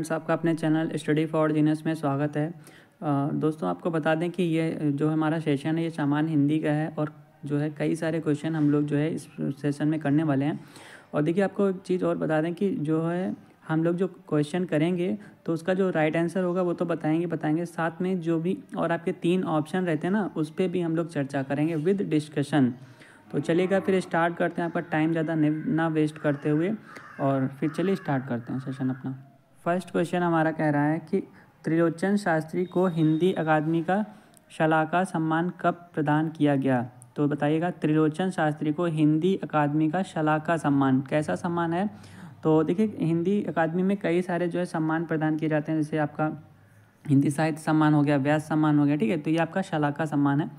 friends आपका अपने channel study for genus में स्वागत है दोस्तों आपको बता दें कि ये जो हमारा सेशन है ये सामान्य हिंदी का है और जो है कई सारे क्वेश्चन हम लोग जो है इस सेशन में करने वाले हैं और देखिए आपको एक चीज़ और बता दें कि जो है हम लोग जो क्वेश्चन करेंगे तो उसका जो राइट आंसर होगा वो तो बताएंगे बताएंगे साथ में जो भी और आपके तीन ऑप्शन रहते हैं ना उस पर भी हम लोग चर्चा करेंगे विद डिस्कशन तो चलिएगा फिर स्टार्ट करते हैं आपका टाइम ज़्यादा ना वेस्ट करते हुए और फिर चलिए स्टार्ट करते हैं सेशन अपना फर्स्ट क्वेश्चन हमारा कह रहा है कि त्रिलोचन शास्त्री को हिंदी अकादमी का शलाका सम्मान कब प्रदान किया गया तो बताइएगा त्रिलोचन शास्त्री को हिंदी अकादमी का शलाका सम्मान कैसा सम्मान है तो देखिए हिंदी अकादमी में कई सारे जो है सम्मान प्रदान किए जाते हैं जैसे आपका हिंदी साहित्य सम्मान हो गया व्यास सम्मान हो गया ठीक है तो ये आपका शलाका सम्मान है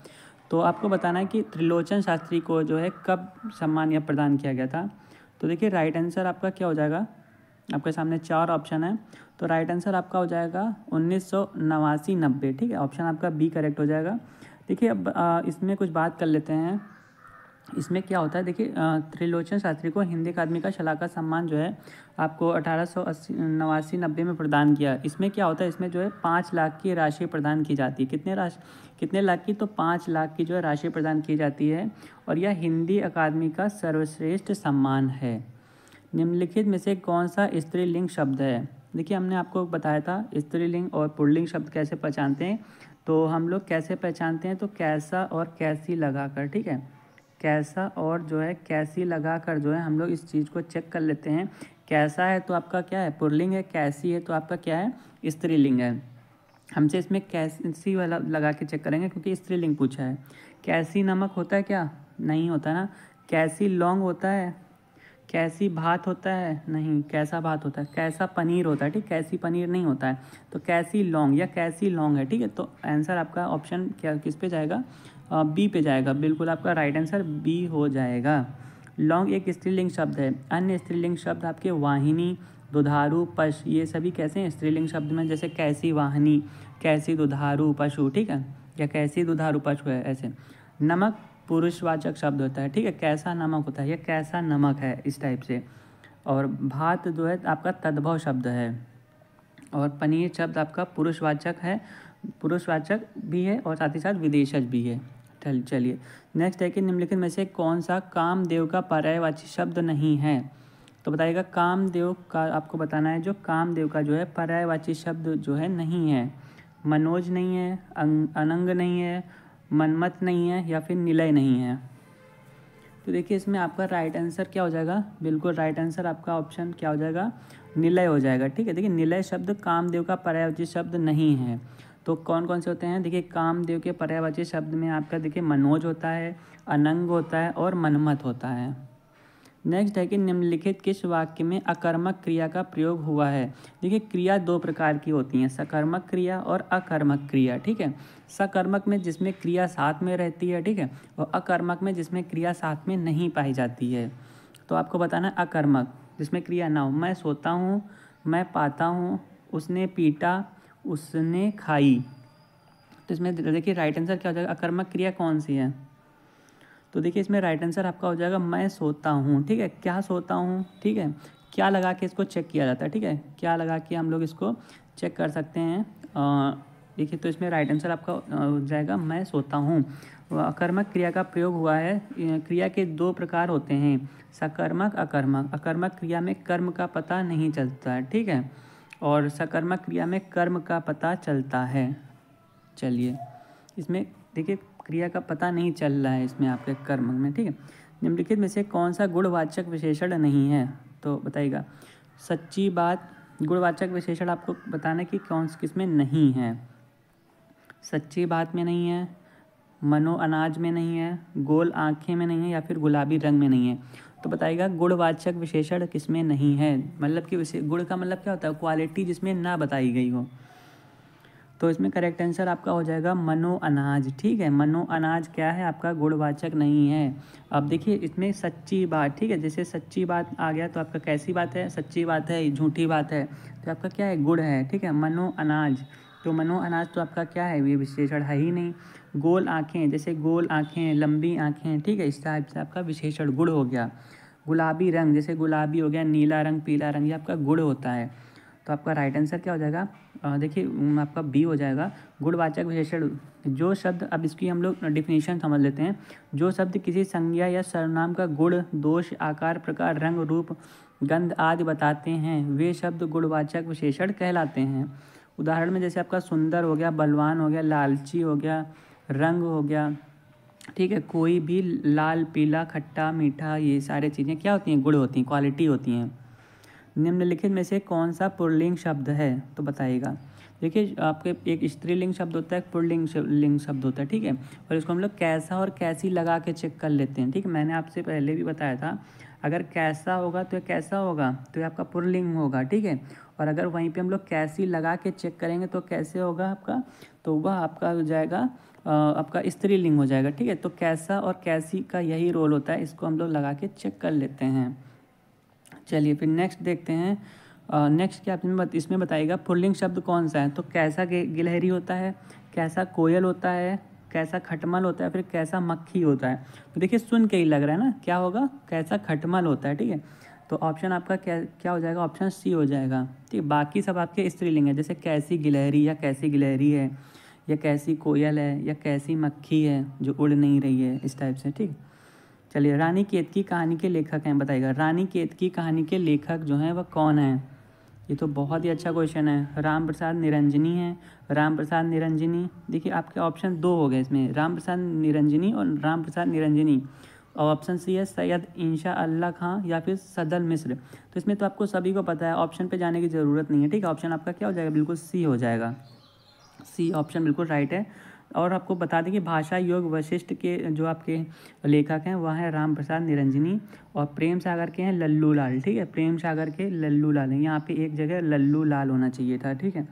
तो आपको बताना है कि त्रिलोचन शास्त्री को जो है कब सम्मान यह प्रदान किया गया था तो देखिए राइट आंसर आपका क्या हो जाएगा आपके सामने चार ऑप्शन है तो राइट आंसर आपका हो जाएगा उन्नीस सौ नवासी नब्बे ठीक है ऑप्शन आपका बी करेक्ट हो जाएगा देखिए अब आ, इसमें कुछ बात कर लेते हैं इसमें क्या होता है देखिए त्रिलोचन शास्त्री को हिंदी अकादमी का शलाका सम्मान जो है आपको अठारह सौ अस्सी नवासी नब्बे में प्रदान किया इसमें क्या होता है इसमें जो है पाँच लाख की राशि प्रदान की जाती है कितने राशि कितने लाख की तो पाँच लाख की जो है राशि प्रदान की जाती है और यह हिंदी अकादमी का सर्वश्रेष्ठ सम्मान है निम्नलिखित में से कौन सा स्त्रीलिंग शब्द है देखिए हमने आपको बताया था स्त्रीलिंग और पुल्लिंग शब्द कैसे पहचानते हैं तो हम लोग कैसे पहचानते हैं तो कैसा और कैसी लगा कर ठीक है कैसा और जो है कैसी लगा कर जो है हम लोग इस चीज़ को चेक कर लेते हैं कैसा है तो आपका क्या है पुरलिंग है कैसी है तो आपका क्या है स्त्रीलिंग है हमसे इसमें कैसी वाला लगा के चेक करेंगे क्योंकि स्त्रीलिंग पूछा है कैसी नमक होता है क्या नहीं होता ना कैसी लॉन्ग होता है कैसी भात होता है नहीं कैसा भात होता है कैसा पनीर होता है ठीक कैसी पनीर नहीं होता है तो कैसी लॉन्ग या कैसी लॉन्ग है ठीक है तो आंसर आपका ऑप्शन क्या किस पे जाएगा बी पे जाएगा बिल्कुल आपका राइट आंसर बी हो जाएगा लॉन्ग एक स्त्रीलिंग शब्द है अन्य स्त्रीलिंग शब्द आपके वाहिनी दुधारू पशु ये सभी कैसे हैं स्त्रीलिंग शब्द में जैसे कैसी वाहिनी कैसी दुधारू पशु ठीक है या कैसी दुधारू पशु है ऐसे नमक पुरुषवाचक शब्द होता है ठीक है कैसा नमक होता है या कैसा नमक है इस टाइप से और भात जो है आपका तद्भव शब्द है और पनीर शब्द आपका पुरुषवाचक है पुरुषवाचक भी है और साथ ही साथ विदेशज भी है चलिए नेक्स्ट है कि निम्नलिखित में से कौन सा कामदेव का पर्यायवाची शब्द नहीं है तो बताइएगा कामदेव का आपको बताना है जो कामदेव का जो है पर्यायवाची शब्द जो है नहीं है मनोज नहीं है अं, अनंग नहीं है मनमत नहीं है या फिर निलय नहीं है तो देखिए इसमें आपका राइट आंसर क्या हो जाएगा बिल्कुल राइट आंसर आपका ऑप्शन क्या हो जाएगा निलय हो जाएगा ठीक है देखिए निलय शब्द कामदेव का पर्यायवाची शब्द नहीं है तो कौन कौन से होते हैं देखिए कामदेव के पर्यायवाची शब्द में आपका देखिए मनोज होता है अनंग होता है और मनमत होता है नेक्स्ट है कि निम्नलिखित किस वाक्य में अकर्मक क्रिया का प्रयोग हुआ है देखिए क्रिया दो प्रकार की होती हैं सकर्मक क्रिया और अकर्मक क्रिया ठीक है सकर्मक में जिसमें क्रिया साथ में रहती है ठीक है और अकर्मक में जिसमें क्रिया साथ में नहीं पाई जाती है तो आपको बताना अकर्मक जिसमें क्रिया ना हो मैं सोता हूँ मैं पाता हूँ उसने पीटा उसने खाई तो इसमें देखिए राइट आंसर क्या हो जाएगा अकर्मक क्रिया कौन सी है तो देखिए इसमें राइट आंसर आपका हो जाएगा मैं सोता हूँ ठीक है क्या सोता हूँ ठीक है क्या लगा के इसको चेक किया जाता है ठीक है क्या लगा के हम लोग इसको चेक कर सकते हैं देखिए तो इसमें राइट आंसर आपका हो जाएगा मैं सोता हूँ अकर्मक क्रिया का प्रयोग हुआ है क्रिया के दो प्रकार होते हैं सकर्मक अकर्मक अकर्मक क्रिया में कर्म का पता नहीं चलता है ठीक है और सकर्मक क्रिया में कर्म का पता चलता है चलिए इसमें देखिए क्रिया का पता नहीं चल रहा है इसमें आपके कर्म में ठीक है निम्नलिखित में से कौन सा गुणवाचक विशेषण नहीं है तो बताइएगा सच्ची बात गुणवाचक विशेषण आपको बताना कि कौन किस में नहीं है सच्ची बात में नहीं है मनो अनाज में नहीं है गोल आँखें में नहीं है या फिर गुलाबी रंग में नहीं है तो बताइएगा गुणवाचक विशेषण किसमें नहीं है मतलब कि गुड़ का मतलब क्या होता है क्वालिटी जिसमें ना बताई गई हो तो इसमें करेक्ट आंसर आपका हो जाएगा मनो अनाज ठीक है मनो अनाज क्या है आपका गुणवाचक नहीं है अब देखिए इसमें सच्ची बात ठीक है जैसे सच्ची बात आ गया तो आपका कैसी बात है सच्ची बात है झूठी बात है तो आपका क्या है गुड़ है ठीक है मनो अनाज तो मनो अनाज तो आपका क्या है ये विशेषण है ही नहीं गोल आँखें जैसे गोल आँखें लंबी आँखें ठीक है इस टाइप से आपका विशेषण गुड़ हो गया गुलाबी रंग जैसे गुलाबी हो गया नीला रंग पीला रंग ये आपका गुड़ होता है तो आपका राइट आंसर क्या हो जाएगा देखिए आपका बी हो जाएगा गुणवाचक विशेषण जो शब्द अब इसकी हम लोग डिफिनेशन समझ लेते हैं जो शब्द किसी संज्ञा या सर्वनाम का गुण दोष आकार प्रकार रंग रूप गंध आदि बताते हैं वे शब्द गुणवाचक विशेषण कहलाते हैं उदाहरण में जैसे आपका सुंदर हो गया बलवान हो गया लालची हो गया रंग हो गया ठीक है कोई भी लाल पीला खट्टा मीठा ये सारे चीज़ें क्या होती हैं गुड़ होती हैं क्वालिटी होती हैं निम्नलिखित में से कौन सा पुरलिंग शब्द है तो बताइएगा देखिए आपके एक स्त्रीलिंग शब्द होता है एक लिंग शब्द होता है ठीक है और इसको हम लोग कैसा और कैसी लगा के चेक कर लेते हैं ठीक है मैंने आपसे पहले भी बताया था अगर कैसा होगा तो कैसा होगा तो ये आपका पुरलिंग होगा ठीक है और अगर वहीं पे हम लोग कैसी लगा के चेक करेंगे तो कैसे होगा आपका तो वह आपका हो जाएगा आपका स्त्रीलिंग हो जाएगा ठीक है तो कैसा और कैसी का यही रोल होता है इसको हम लोग लगा के चेक कर लेते हैं चलिए फिर नेक्स्ट देखते हैं नेक्स्ट क्या आपने बत, इसमें बताएगा पुल्लिंग शब्द कौन सा है तो कैसा गिलहरी होता है कैसा कोयल होता है कैसा खटमल होता है फिर कैसा मक्खी होता है तो देखिए सुन के ही लग रहा है ना क्या होगा कैसा खटमल होता है ठीक है तो ऑप्शन आपका क्या क्या हो जाएगा ऑप्शन सी हो जाएगा ठीक बाकी सब आपके स्त्रीलिंग है जैसे कैसी गिलहरी या कैसी गिलहरी है या कैसी कोयल है या कैसी मक्खी है जो उड़ नहीं रही है इस टाइप से ठीक चलिए रानी केत की कहानी के लेखक हैं बताइएगा रानी केत की कहानी के लेखक जो हैं वह कौन हैं ये तो बहुत ही अच्छा क्वेश्चन है राम प्रसाद निरंजनी है राम प्रसाद निरंजनी देखिए आपके ऑप्शन दो हो गए इसमें राम प्रसाद निरंजनी और राम प्रसाद निरंजनी और ऑप्शन सी है सैयद इंशा अल्लाह खां या फिर सदल मिस्र तो इसमें तो आपको सभी को पता है ऑप्शन पे जाने की ज़रूरत नहीं है ठीक है ऑप्शन आपका क्या हो जाएगा बिल्कुल सी हो जाएगा सी ऑप्शन बिल्कुल राइट है और आपको बता दें कि भाषा योग वशिष्ठ के जो आपके लेखक हैं वह हैं राम प्रसाद निरंजनी और प्रेम सागर के हैं लल्लू लाल ठीक है प्रेम सागर के लल्लू लाल हैं यहाँ पे एक जगह लल्लू लाल होना चाहिए था ठीक है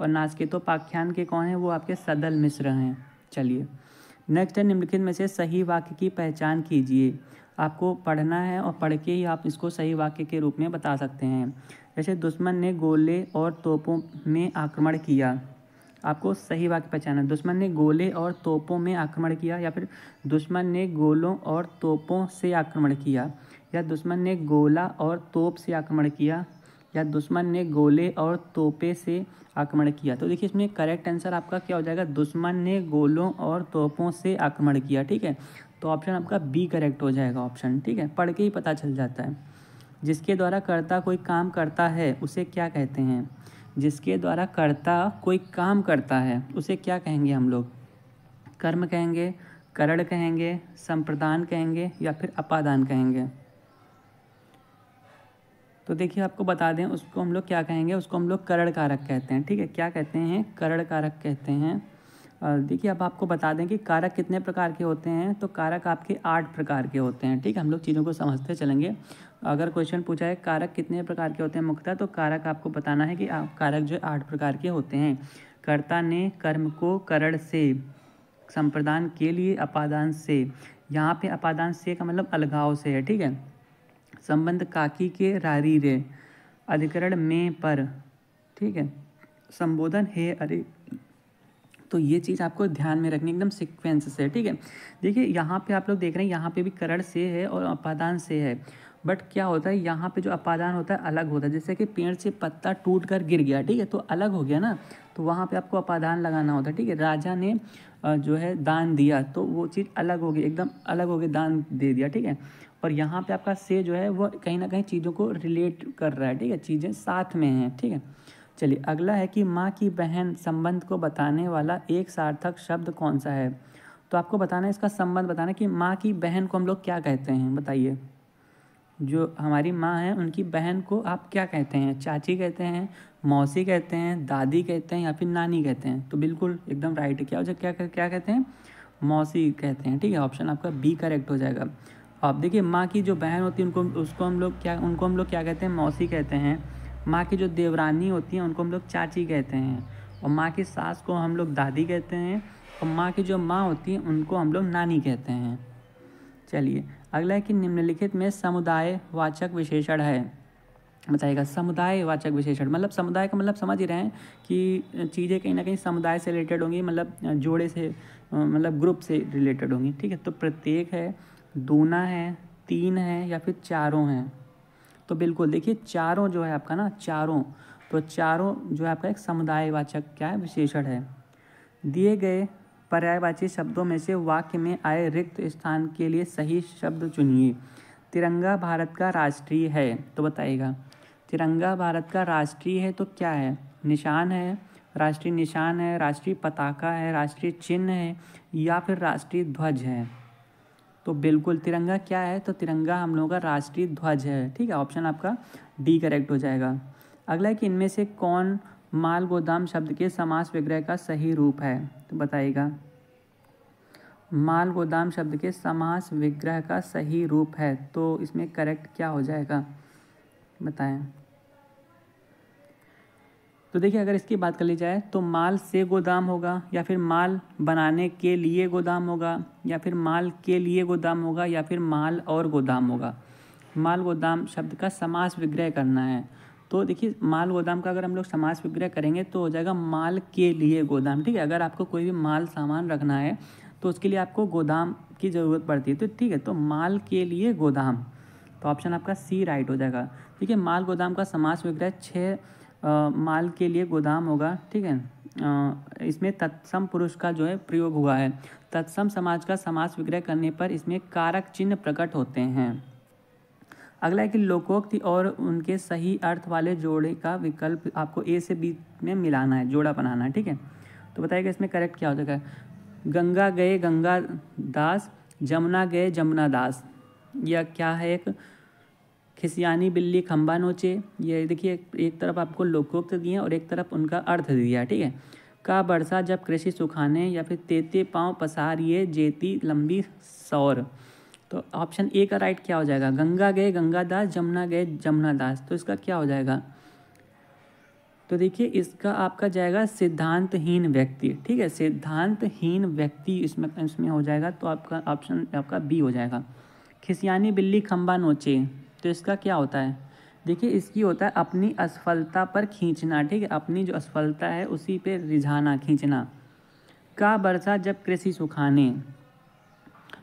और नास्केतोपाख्यान के कौन हैं वो आपके सदल मिश्र हैं चलिए नेक्स्ट है निम्नलिखित में से सही वाक्य की पहचान कीजिए आपको पढ़ना है और पढ़ के ही आप इसको सही वाक्य के रूप में बता सकते हैं जैसे दुश्मन ने गोले और तोपों में आक्रमण किया आपको सही वाक्य पहचाना दुश्मन ने गोले और तोपों में आक्रमण किया या फिर दुश्मन ने गोलों और तोपों से आक्रमण किया या दुश्मन ने गोला और तोप से आक्रमण किया या दुश्मन ने गोले और तोपे से आक्रमण किया तो देखिए इसमें करेक्ट आंसर आपका क्या हो जाएगा दुश्मन ने गोलों और तोपों से आक्रमण किया ठीक है तो ऑप्शन आपका बी करेक्ट हो जाएगा ऑप्शन ठीक है पढ़ के ही पता चल जाता है जिसके द्वारा कर्ता कोई काम करता है उसे क्या कहते हैं जिसके द्वारा कर्ता कोई काम करता है उसे क्या कहेंगे हम लोग कर्म कहेंगे करण कहेंगे संप्रदान कहेंगे या फिर अपादान कहेंगे तो देखिए आपको बता दें उसको हम लोग क्या कहेंगे उसको हम लोग करण कारक कहते हैं ठीक है क्या कहते हैं करण कारक कहते हैं देखिए अब आपको बता दें कि कारक कितने प्रकार के होते हैं तो कारक आपके आठ प्रकार के होते हैं ठीक है हम लोग चीज़ों को समझते चलेंगे अगर क्वेश्चन पूछा है कारक कितने प्रकार के होते हैं मुख्यतः तो कारक आपको बताना है कि आप कारक जो आठ प्रकार के होते हैं कर्ता ने कर्म को करण से संप्रदान के लिए अपादान से यहाँ पे अपादान से का मतलब अलगाव से है ठीक है संबंध काकी के रारी रे अधिकरण में पर ठीक है संबोधन हे अरे तो ये चीज़ आपको ध्यान में रखनी एकदम सिक्वेंस से ठीक है देखिए यहाँ पे आप लोग देख रहे हैं यहाँ पे भी करण से है और अपादान से है बट क्या होता है यहाँ पे जो अपादान होता है अलग होता है जैसे कि पेड़ से पत्ता टूट कर गिर गया ठीक है तो अलग हो गया ना तो वहाँ पे आपको अपादान लगाना होता है ठीक है राजा ने जो है दान दिया तो वो चीज़ अलग होगी एकदम अलग हो गई दान दे दिया ठीक है और यहाँ पे आपका से जो है वो कहीं ना कहीं चीज़ों को रिलेट कर रहा है ठीक है चीज़ें साथ में हैं ठीक है चलिए अगला है कि माँ की बहन संबंध को बताने वाला एक सार्थक शब्द कौन सा है तो आपको बताना है इसका संबंध बताना कि माँ की बहन को हम लोग क्या कहते हैं बताइए जो हमारी माँ है उनकी बहन को आप क्या कहते हैं चाची कहते हैं मौसी कहते हैं दादी कहते हैं या फिर नानी कहते हैं तो बिल्कुल एकदम राइट है क्या हो जाए क्या क्या कहते हैं मौसी कहते हैं ठीक है ऑप्शन आपका बी करेक्ट हो जाएगा आप देखिए माँ की जो बहन होती है उनको उसको हम लोग क्या उनको हम लोग क्या कहते हैं मौसी कहते हैं माँ की जो देवरानी होती हैं उनको हम लोग चाची कहते हैं और माँ की सास को हम लोग दादी कहते हैं और माँ की जो माँ होती हैं उनको हम लोग नानी कहते हैं चलिए अगला है कि निम्नलिखित में समुदाय वाचक विशेषण है बताइएगा समुदाय वाचक विशेषण मतलब समुदाय का मतलब समझ ही रहे हैं कि चीज़ें कहीं ना कहीं समुदाय से रिलेटेड होंगी मतलब जोड़े से मतलब ग्रुप से रिलेटेड होंगी ठीक है तो प्रत्येक है दोना है तीन है या फिर चारों हैं तो बिल्कुल देखिए चारों जो है आपका ना चारों तो चारों जो है आपका एक समुदायवाचक क्या है विशेषण है दिए गए पर्यायवाची शब्दों में से वाक्य में आए रिक्त स्थान के लिए सही शब्द चुनिए तिरंगा भारत का राष्ट्रीय है तो बताइएगा तिरंगा भारत का राष्ट्रीय है तो क्या है निशान है राष्ट्रीय निशान है राष्ट्रीय पताका है राष्ट्रीय चिन्ह है या फिर राष्ट्रीय ध्वज है तो बिल्कुल तिरंगा क्या है तो तिरंगा हम लोगों का राष्ट्रीय ध्वज है ठीक है ऑप्शन आपका डी करेक्ट हो जाएगा अगला है कि इनमें से कौन माल गोदाम शब्द के समास विग्रह का सही रूप है तो बताइएगा माल गोदाम शब्द के समास विग्रह का सही रूप है तो इसमें करेक्ट क्या हो जाएगा बताएं तो देखिए अगर इसकी बात कर ली जाए तो माल से गोदाम होगा या फिर माल बनाने के लिए गोदाम होगा या फिर माल के लिए गोदाम होगा या फिर माल और गोदाम होगा माल गोदाम शब्द का समास विग्रह करना है तो देखिए माल गोदाम का अगर हम लोग समास विग्रह करेंगे तो हो जाएगा माल के लिए गोदाम ठीक है अगर आपको कोई भी माल सामान रखना है तो उसके लिए आपको गोदाम की ज़रूरत पड़ती है तो ठीक है तो माल के लिए गोदाम तो ऑप्शन आपका सी राइट हो जाएगा ठीक है माल गोदाम का समास विग्रह छः माल के लिए गोदाम होगा ठीक है इसमें तत्सम पुरुष का जो है प्रयोग हुआ है तत्सम समाज का समाज विग्रह करने पर इसमें कारक चिन्ह प्रकट होते हैं अगला है कि लोकोक्ति और उनके सही अर्थ वाले जोड़े का विकल्प आपको ए से बी में मिलाना है जोड़ा बनाना है ठीक है तो बताइएगा इसमें करेक्ट क्या हो जाएगा गंगा गए गंगा दास जमुना गए जमुना दास या क्या है एक खिसियानी बिल्ली खम्बा नोचे ये देखिए एक तरफ आपको लोकोक्त दिए और एक तरफ उनका अर्थ दिया ठीक है का बरसा जब कृषि सुखाने या फिर तेते पाँव पसारिए जेती लंबी सौर तो ऑप्शन ए का राइट क्या हो जाएगा गंगा गए गंगा दास जमुना गए जमुना दास तो इसका क्या हो जाएगा तो देखिए इसका आपका जाएगा सिद्धांतहीन व्यक्ति ठीक है सिद्धांतहीन व्यक्ति इसमें इसमें हो जाएगा तो आपका ऑप्शन आपका बी हो जाएगा खिसियानी बिल्ली खम्बा नोचे तो इसका क्या होता है देखिए इसकी होता है अपनी असफलता पर खींचना ठीक है अपनी जो असफलता है उसी पे रिझाना खींचना का बरसा जब कृषि सुखाने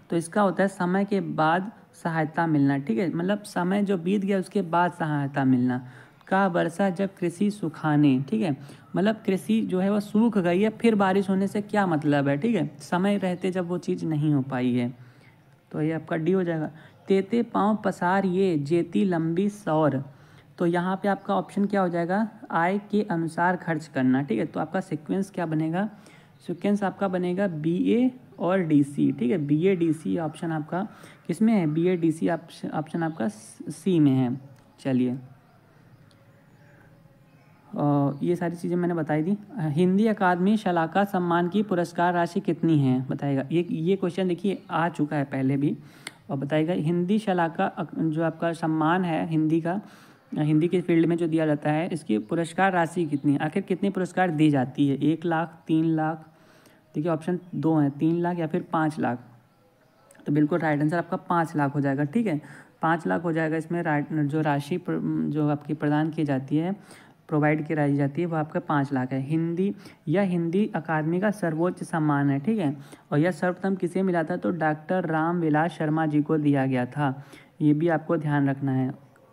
तो इसका होता है समय के बाद सहायता मिलना ठीक है मतलब समय जो बीत गया उसके बाद सहायता मिलना का वर्षा जब कृषि सुखाने ठीक है मतलब कृषि जो है वह सूख गई है फिर बारिश होने से क्या मतलब है ठीक है समय रहते जब वो चीज़ नहीं हो पाई है तो ये आपका डी हो जाएगा तेते पाँव पसार ये जेती लंबी सौर तो यहाँ पे आपका ऑप्शन क्या हो जाएगा आय के अनुसार खर्च करना ठीक है तो आपका सिक्वेंस क्या बनेगा सिक्वेंस आपका बनेगा बी ए और डी सी ठीक है B A D C option आपका किस में है B A D C option आपका सी में है चलिए ये सारी चीज़ें मैंने बताई दी हिंदी अकादमी शलाका सम्मान की पुरस्कार राशि कितनी है बताएगा ये ये क्वेश्चन देखिए आ चुका है पहले भी और बताइएगा हिंदी शला का जो आपका सम्मान है हिंदी का हिंदी के फील्ड में जो दिया जाता है इसकी पुरस्कार राशि कितनी आखिर कितनी पुरस्कार दी जाती है एक लाख तीन लाख ठीक है ऑप्शन दो हैं तीन लाख या फिर पाँच लाख तो बिल्कुल राइट आंसर आपका पाँच लाख हो जाएगा ठीक है पाँच लाख हो जाएगा इसमें राइट जो राशि जो आपकी प्रदान की जाती है प्रोवाइड कराई जाती है वह आपका पाँच लाख है हिंदी या हिंदी अकादमी का सर्वोच्च सम्मान है ठीक है और यह सर्वप्रथम किसे मिला था तो डॉक्टर राम विलास शर्मा जी को दिया गया था ये भी आपको ध्यान रखना है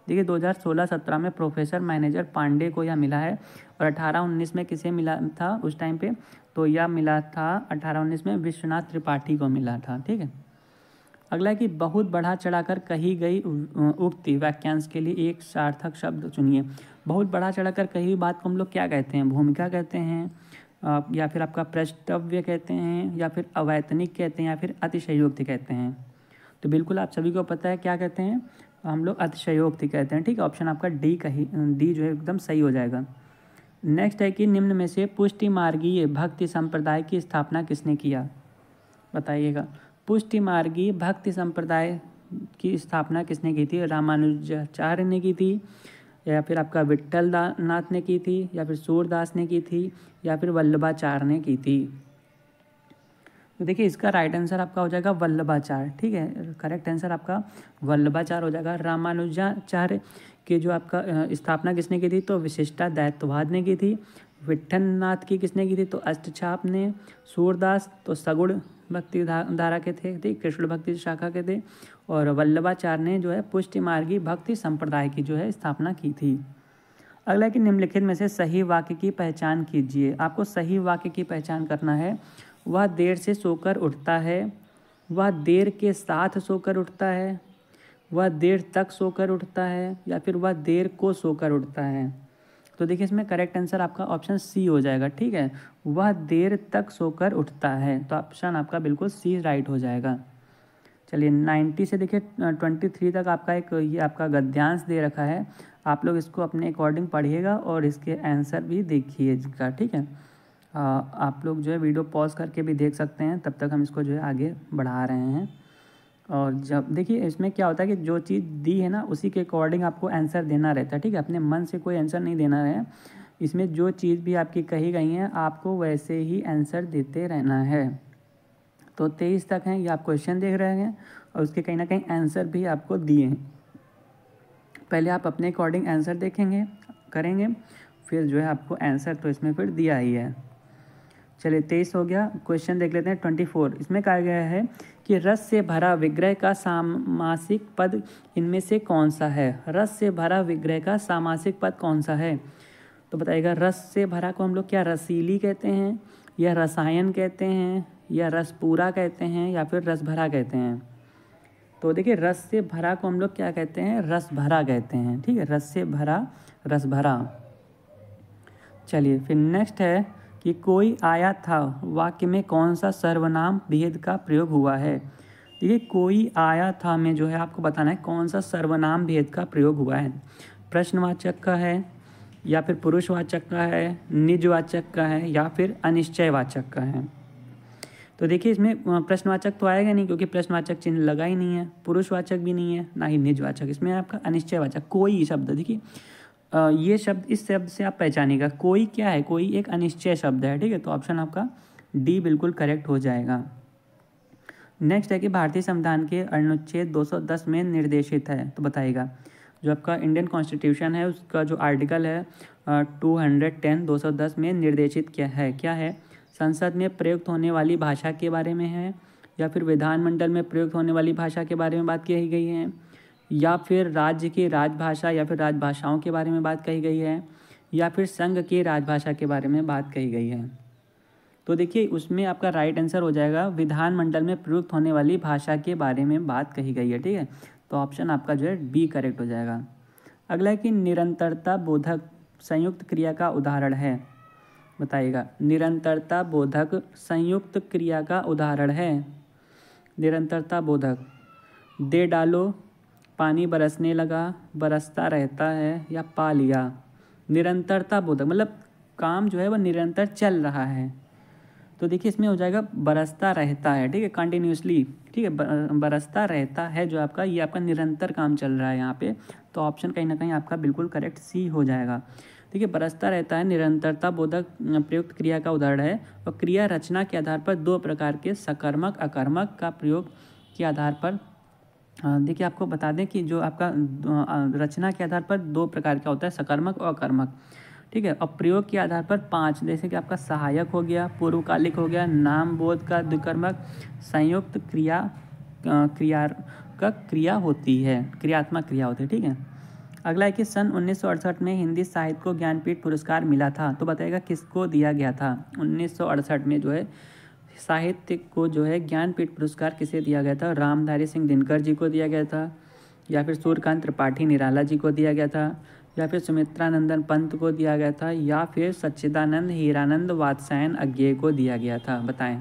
देखिए 2016-17 में प्रोफेसर मैनेजर पांडे को यह मिला है और 18-19 में किसे मिला था उस टाइम पे तो यह मिला था 18-19 में विश्वनाथ त्रिपाठी को मिला था ठीक है अगला कि बहुत बढ़ा चढ़ाकर कही गई उक्ति वाक्यांश के लिए एक सार्थक शब्द चुनिए बहुत बढ़ा चढ़ाकर कही हुई बात को हम लोग क्या कहते हैं भूमिका कहते हैं या फिर आपका प्रस्तव्य कहते हैं या फिर अवैतनिक कहते हैं या फिर अतिशयोक्ति कहते हैं तो बिल्कुल आप सभी को पता है क्या कहते हैं हम लोग अतिशयोक्ति कहते हैं ठीक है ऑप्शन आपका डी कही डी जो है एकदम सही हो जाएगा नेक्स्ट है कि निम्न में से पुष्टि मार्गीय भक्ति संप्रदाय की स्थापना किसने किया बताइएगा पुष्टि मार्गी भक्ति संप्रदाय की स्थापना किसने की थी रामानुजाचार्य ने की थी या फिर आपका विट्ठल नाथ ने की थी या फिर सूरदास ने की थी या फिर वल्लभाचार्य ने की थी तो देखिए इसका राइट आंसर आपका हो जाएगा वल्लभाचार्य ठीक है करेक्ट आंसर आपका वल्लभाचार्य हो जाएगा रामानुजाचार्य की जो आपका स्थापना किसने की थी तो विशिष्टा दैत्यवाद ने की थी विठन नाथ की किसने की थी तो अष्टछाप ने सूरदास तो सगुण भक्ति धारा के थे ठीक कृष्ण भक्ति शाखा के थे और वल्लभाचार्य ने जो है पुष्टि मार्गी भक्ति संप्रदाय की जो है स्थापना की थी अगला कि निम्नलिखित में से सही वाक्य की पहचान कीजिए आपको सही वाक्य की पहचान करना है वह देर से सोकर उठता है वह देर के साथ सोकर उठता है वह देर तक सोकर उठता है या फिर वह देर को सोकर उठता है तो देखिए इसमें करेक्ट आंसर आपका ऑप्शन सी हो जाएगा ठीक है वह देर तक सोकर उठता है तो ऑप्शन आपका बिल्कुल सी राइट हो जाएगा चलिए 90 से देखिए 23 तक आपका एक ये आपका गद्यांश दे रखा है आप लोग इसको अपने अकॉर्डिंग पढ़िएगा और इसके आंसर भी देखिएगा ठीक है आ, आप लोग जो है वीडियो पॉज करके भी देख सकते हैं तब तक हम इसको जो है आगे बढ़ा रहे हैं और जब देखिए इसमें क्या होता है कि जो चीज़ दी है ना उसी के अकॉर्डिंग आपको आंसर देना रहता है ठीक है अपने मन से कोई आंसर नहीं देना है इसमें जो चीज़ भी आपकी कही गई है आपको वैसे ही आंसर देते रहना है तो तेईस तक हैं ये आप क्वेश्चन देख रहे हैं और उसके कहीं ना कहीं आंसर भी आपको दिए हैं पहले आप अपने अकॉर्डिंग आंसर देखेंगे करेंगे फिर जो है आपको आंसर तो इसमें फिर दिया ही है चलिए तेईस हो गया क्वेश्चन देख लेते हैं ट्वेंटी फोर इसमें कहा गया है कि रस से भरा विग्रह का सामासिक पद इनमें से कौन सा है रस से भरा विग्रह का सामासिक पद कौन सा है तो बताइएगा रस से भरा को हम लोग क्या रसीली कहते हैं या रसायन कहते हैं या रस पूरा कहते हैं या फिर रस भरा कहते हैं तो देखिए रस से भरा को हम लोग क्या कहते हैं रस भरा कहते हैं ठीक है रस से भरा रस भरा चलिए फिर नेक्स्ट है कि कोई आया था वाक्य में कौन सा सर्वनाम भेद का प्रयोग हुआ है देखिए कोई आया था में जो है आपको बताना है कौन सा सर्वनाम भेद का प्रयोग हुआ है प्रश्नवाचक का है या फिर पुरुषवाचक का है निजवाचक का है या फिर अनिश्चयवाचक का है तो देखिए इसमें प्रश्नवाचक तो आएगा नहीं क्योंकि प्रश्नवाचक चिन्ह लगा ही नहीं है पुरुषवाचक भी नहीं है ना ही निजवाचक इसमें आपका अनिश्चयवाचक कोई शब्द देखिए ये शब्द इस शब्द से आप पहचानेगा कोई क्या है कोई एक अनिश्चय शब्द है ठीक है तो ऑप्शन आपका डी बिल्कुल करेक्ट हो जाएगा नेक्स्ट है कि भारतीय संविधान के अनुच्छेद 210 में निर्देशित है तो बताइएगा जो आपका इंडियन कॉन्स्टिट्यूशन है उसका जो आर्टिकल है टू हंड्रेड टेन दो सौ दस में निर्देशित क्या है क्या है संसद में प्रयुक्त होने वाली भाषा के बारे में है या फिर विधानमंडल में प्रयुक्त होने वाली भाषा के बारे में बात की गई है या फिर राज्य की राजभाषा या फिर राजभाषाओं के बारे में बात कही गई है या फिर संघ की राजभाषा के बारे में बात कही गई है तो देखिए उसमें आपका राइट आंसर हो जाएगा विधानमंडल में प्रयुक्त होने वाली भाषा के बारे में बात कही गई है ठीक है तो ऑप्शन आपका जो है बी करेक्ट हो जाएगा अगला है कि निरंतरता बोधक संयुक्त क्रिया का उदाहरण है बताइएगा निरंतरता बोधक संयुक्त क्रिया का उदाहरण है निरंतरता बोधक दे डालो पानी बरसने लगा बरसता रहता है या पा लिया निरंतरता बोधक मतलब काम जो है वह निरंतर चल रहा है तो देखिए इसमें हो जाएगा बरसता रहता है ठीक है कंटिन्यूसली ठीक है बरसता रहता है जो आपका ये आपका निरंतर काम चल रहा है यहाँ पे तो ऑप्शन कहीं ना कहीं आपका बिल्कुल करेक्ट सी हो जाएगा ठीक है बरसता रहता है निरंतरता बोधक प्रयुक्त क्रिया का उदाहरण है और क्रिया रचना के आधार पर दो प्रकार के सकर्मक अकर्मक का प्रयोग के आधार पर देखिए आपको बता दें कि जो आपका रचना के आधार पर दो प्रकार का होता है सकर्मक और अकर्मक ठीक है और प्रयोग के आधार पर पांच जैसे कि आपका सहायक हो गया पूर्वकालिक हो गया नाम बोध का द्विकर्मक संयुक्त क्रिया क्रिया का क्रिया होती है क्रियात्मक क्रिया होती है ठीक है अगला है कि सन उन्नीस में हिंदी साहित्य को ज्ञानपीठ पुरस्कार मिला था तो बताइएगा किसको दिया गया था उन्नीस में जो है साहित्य को जो है ज्ञानपीठ पुरस्कार किसे दिया गया था रामधारी सिंह दिनकर जी को दिया गया था या फिर सूर्यकांत त्रिपाठी निराला जी को दिया गया था या फिर सुमित्रानंदन पंत को दिया गया था या फिर सच्चिदानंद हीरानंद वात्सायन अज्ञे को दिया गया था बताएं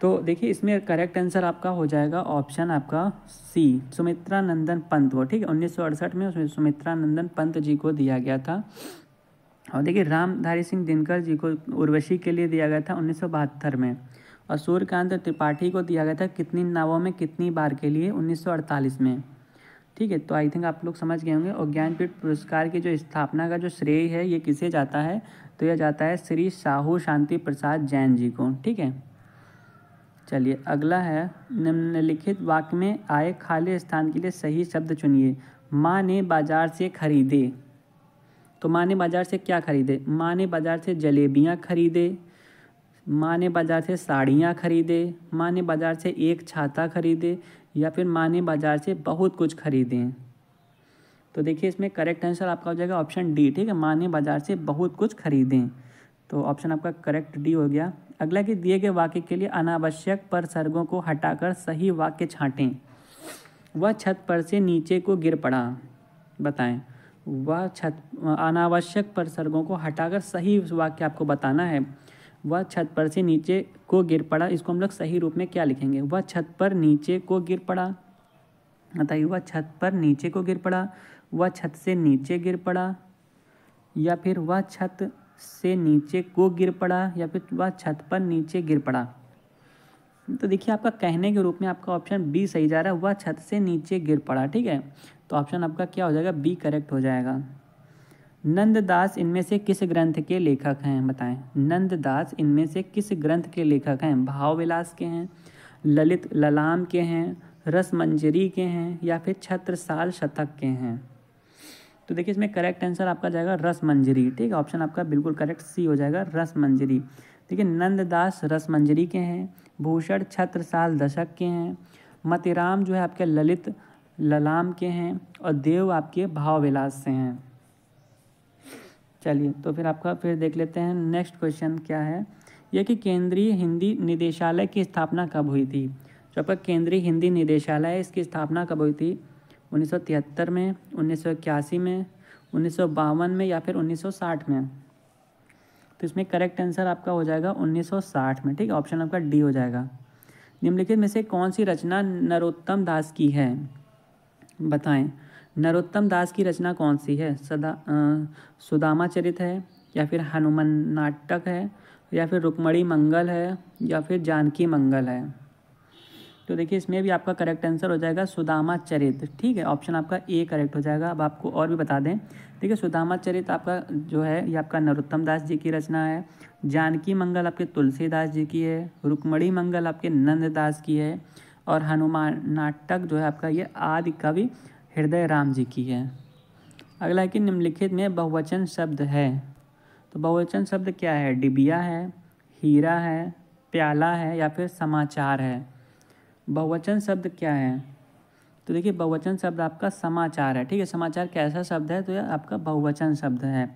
तो देखिए इसमें करेक्ट आंसर आपका हो जाएगा ऑप्शन आपका सी सुमित्रानंदन पंत को ठीक है उन्नीस में सुमित्रानंदन पंत जी को दिया गया था और देखिए रामधारी सिंह दिनकर जी को उर्वशी के लिए दिया गया था उन्नीस में और सूर्यकांत त्रिपाठी को दिया गया था कितनी नावों में कितनी बार के लिए 1948 में ठीक है तो आई थिंक आप लोग समझ गए होंगे और ज्ञानपीठ पुरस्कार की जो स्थापना का जो श्रेय है ये किसे जाता है तो यह जाता है श्री साहू शांति प्रसाद जैन जी को ठीक है चलिए अगला है निम्नलिखित वाक्य में आए खाली स्थान के लिए सही शब्द चुनिए माँ ने बाजार से खरीदे तो माँ ने बाज़ार से क्या ख़रीदे माँ ने बाज़ार से जलेबियाँ ख़रीदे माँ ने बाज़ार से साड़ियाँ ख़रीदे माँ ने बाज़ार से एक छाता ख़रीदे या फिर माँ ने बाज़ार से बहुत कुछ ख़रीदें तो देखिए इसमें करेक्ट आंसर आपका हो जाएगा ऑप्शन डी ठीक है माँ ने बाज़ार से बहुत कुछ ख़रीदें तो ऑप्शन आपका करेक्ट डी हो गया अगला कि दिए गए वाक्य के लिए अनावश्यक पर सर्गों को हटाकर सही वाक्य छाँटें वह छत पर से नीचे को गिर पड़ा बताएं वह छत अनावश्यक प्रसर्गों को हटाकर सही वाक्य आपको बताना है वह छत पर से नीचे को गिर पड़ा इसको हम लोग सही रूप में क्या लिखेंगे वह छत पर नीचे को गिर पड़ा बताइए वह छत पर नीचे को गिर पड़ा वह छत से नीचे गिर पड़ा या फिर वह छत से नीचे को गिर पड़ा या फिर वह छत पर नीचे गिर पड़ा तो देखिए आपका कहने के रूप में आपका ऑप्शन बी सही जा रहा है वह छत से नीचे गिर पड़ा ठीक है तो ऑप्शन आपका क्या हो जाएगा बी करेक्ट हो जाएगा नंददास इनमें से किस ग्रंथ के लेखक हैं बताएं नंददास इनमें से किस ग्रंथ के लेखक हैं भाव विलास के हैं ललित ललाम के हैं रसमंजरी के हैं या फिर छत्रसाल शतक के हैं तो देखिए इसमें करेक्ट आंसर आपका जाएगा रसमंजरी ठीक है ऑप्शन आपका बिल्कुल करेक्ट सी हो जाएगा रसमंजरी ठीक है नंददास रसमंजरी के हैं भूषण छत्रसाल दशक के हैं मतिराम जो है आपके ललित ललाम के हैं और देव आपके भाव विलास से हैं चलिए तो फिर आपका फिर देख लेते हैं नेक्स्ट क्वेश्चन क्या है यह कि केंद्रीय हिंदी निदेशालय की स्थापना कब हुई थी जो तो आपका केंद्रीय हिंदी निदेशालय इसकी स्थापना कब हुई थी 1973 में 1981 में उन्नीस में या फिर 1960 में तो इसमें करेक्ट आंसर आपका हो जाएगा 1960 में ठीक ऑप्शन आपका डी हो जाएगा निम्नलिखित में से कौन सी रचना नरोत्तम दास की है बताएं नरोत्तम दास की रचना कौन सी है सदा सुदामा चरित है या फिर हनुमान नाटक है या फिर रुक्मणी मंगल है या फिर जानकी मंगल है तो देखिए इसमें भी आपका करेक्ट आंसर हो जाएगा सुदामा चरित ठीक है ऑप्शन आपका ए करेक्ट हो जाएगा अब आपको और भी बता दें देखिए सुदामा चरित आपका जो है ये आपका नरोत्तम दास जी की रचना है जानकी मंगल आपके तुलसीदास जी की है रुक्मणी मंगल आपके नंददास की है और हनुमान नाटक जो है आपका ये आदि कवि हृदय राम जी की है अगला कि निम्नलिखित में बहुवचन शब्द है तो बहुवचन शब्द क्या है डिबिया है हीरा है प्याला है या फिर समाचार है बहुवचन शब्द क्या है तो देखिए बहुवचन शब्द आपका समाचार है ठीक है समाचार कैसा शब्द है तो यह आपका बहुवचन शब्द है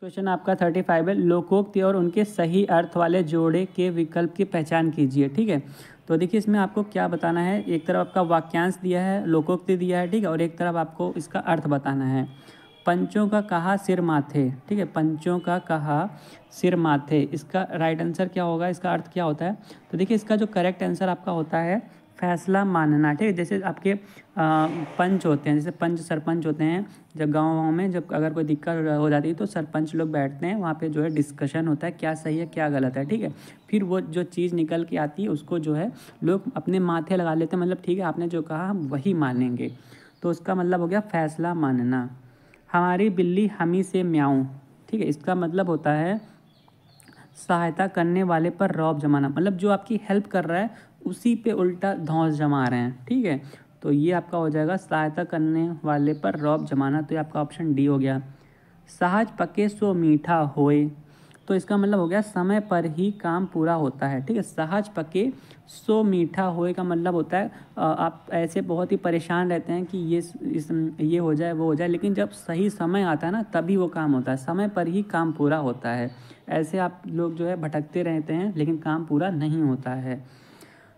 क्वेश्चन आपका थर्टी फाइव है लोकोक्ति और उनके सही अर्थ वाले जोड़े के विकल्प की पहचान कीजिए ठीक है तो देखिए इसमें आपको क्या बताना है एक तरफ आपका वाक्यांश दिया है लोकोक्ति दिया है ठीक है और एक तरफ आपको इसका अर्थ बताना है पंचों का कहा सिर माथे ठीक है पंचों का कहा सिर माथे इसका राइट आंसर क्या होगा इसका अर्थ क्या होता है तो देखिए इसका जो करेक्ट आंसर आपका होता है फैसला मानना ठीक है जैसे आपके पंच होते हैं जैसे पंच सरपंच होते हैं जब गाँव गाँव में जब अगर कोई दिक्कत हो जाती है तो सरपंच लोग बैठते हैं वहाँ पे जो है डिस्कशन होता है क्या सही है क्या गलत है ठीक है फिर वो जो चीज़ निकल के आती है उसको जो है लोग अपने माथे लगा लेते हैं मतलब ठीक है आपने जो कहा वही मानेंगे तो उसका मतलब हो गया फैसला मानना हमारी बिल्ली हम ही से म्याऊँ ठीक है इसका मतलब होता है सहायता करने वाले पर रौब जमाना मतलब जो आपकी हेल्प कर रहा है उसी पे उल्टा धौस जमा रहे हैं ठीक है तो ये आपका हो जाएगा सहायता करने वाले पर रौब जमाना तो ये आपका ऑप्शन डी हो गया सहज पके सो मीठा होए तो इसका मतलब हो गया समय पर ही काम पूरा होता है ठीक है सहज पके सो मीठा होए का मतलब होता है आप ऐसे बहुत ही परेशान रहते हैं कि ये इस ये हो जाए वो हो जाए लेकिन जब सही समय आता है ना तभी वो काम होता है समय पर ही काम पूरा होता है ऐसे आप लोग जो है भटकते रहते हैं लेकिन काम पूरा नहीं होता है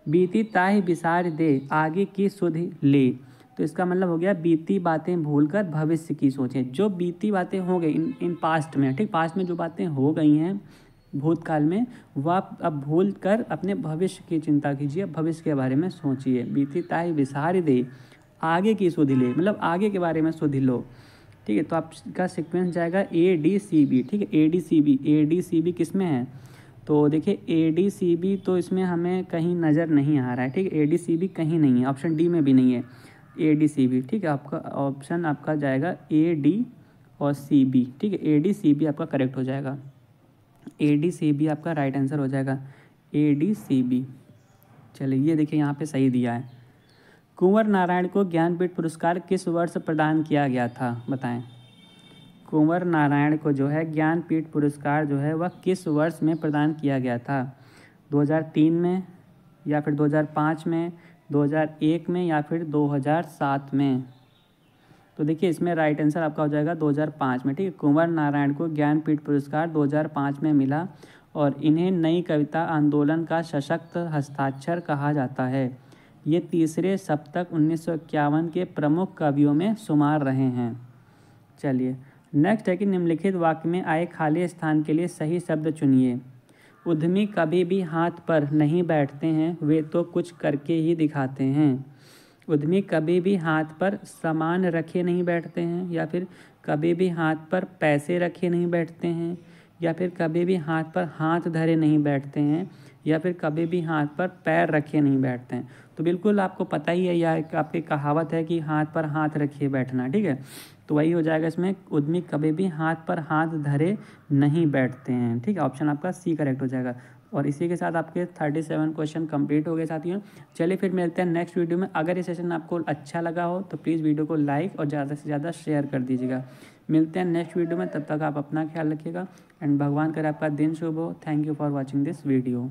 बीती ताह विसार दे आगे की सुध ले तो इसका मतलब हो गया बीती बातें भूलकर भविष्य की सोचें जो बीती बातें हो गई इन इन पास्ट में ठीक पास्ट में जो बातें हो गई हैं भूतकाल में वह अब भूल कर अपने भविष्य की चिंता कीजिए भविष्य के बारे में सोचिए बीती ताही विसार दे आगे की सुध ले मतलब आगे के बारे में सुध लो ठीक है तो आपका सिक्वेंस जाएगा ए डी सी बी ठीक है A D C B A D C B किस में है तो देखिए ए डी सी बी तो इसमें हमें कहीं नज़र नहीं आ रहा है ठीक ए डी सी बी कहीं नहीं है ऑप्शन डी में भी नहीं है ए डी सी बी ठीक है आपका ऑप्शन आपका जाएगा ए डी और सी बी ठीक है ए डी सी बी आपका करेक्ट हो जाएगा ए डी सी बी आपका राइट आंसर हो जाएगा ए डी सी बी चलिए ये देखिए यहाँ पे सही दिया है कुंवर नारायण को ज्ञानपीठ पुरस्कार किस वर्ष प्रदान किया गया था बताएं कुंवर नारायण को जो है ज्ञानपीठ पुरस्कार जो है वह किस वर्ष में प्रदान किया गया था 2003 में या फिर 2005 में 2001 में या फिर 2007 में तो देखिए इसमें राइट आंसर आपका हो जाएगा 2005 में ठीक है कुंवर नारायण को ज्ञानपीठ पुरस्कार 2005 में मिला और इन्हें नई कविता आंदोलन का सशक्त हस्ताक्षर कहा जाता है ये तीसरे सप्तक उन्नीस के प्रमुख कवियों में शुमार रहे हैं चलिए नेक्स्ट है कि निम्नलिखित वाक्य में आए खाली स्थान के लिए सही शब्द चुनिए उद्यमी कभी भी हाथ पर नहीं बैठते हैं वे तो कुछ करके ही दिखाते हैं उद्यमी कभी भी हाथ पर सामान रखे नहीं बैठते हैं या फिर कभी भी हाथ पर पैसे रखे नहीं बैठते हैं या फिर कभी भी हाथ पर हाथ धरे नहीं बैठते हैं या फिर कभी भी हाथ पर पैर रखे नहीं बैठते हैं तो बिल्कुल आपको पता ही है या आपकी कहावत है कि हाथ पर हाथ रखे बैठना ठीक है तो वही हो जाएगा इसमें उद्यमी कभी भी हाथ पर हाथ धरे नहीं बैठते हैं ठीक है ऑप्शन आपका सी करेक्ट हो जाएगा और इसी के साथ आपके थर्टी सेवन क्वेश्चन कंप्लीट हो गए साथियों चलिए फिर मिलते हैं नेक्स्ट वीडियो में अगर ये सेशन आपको अच्छा लगा हो तो प्लीज़ वीडियो को लाइक और ज़्यादा से ज़्यादा शेयर कर दीजिएगा मिलते हैं नेक्स्ट वीडियो में तब तक आप अपना ख्याल रखिएगा एंड भगवान करे आपका दिन शुभ हो thank you for watching this video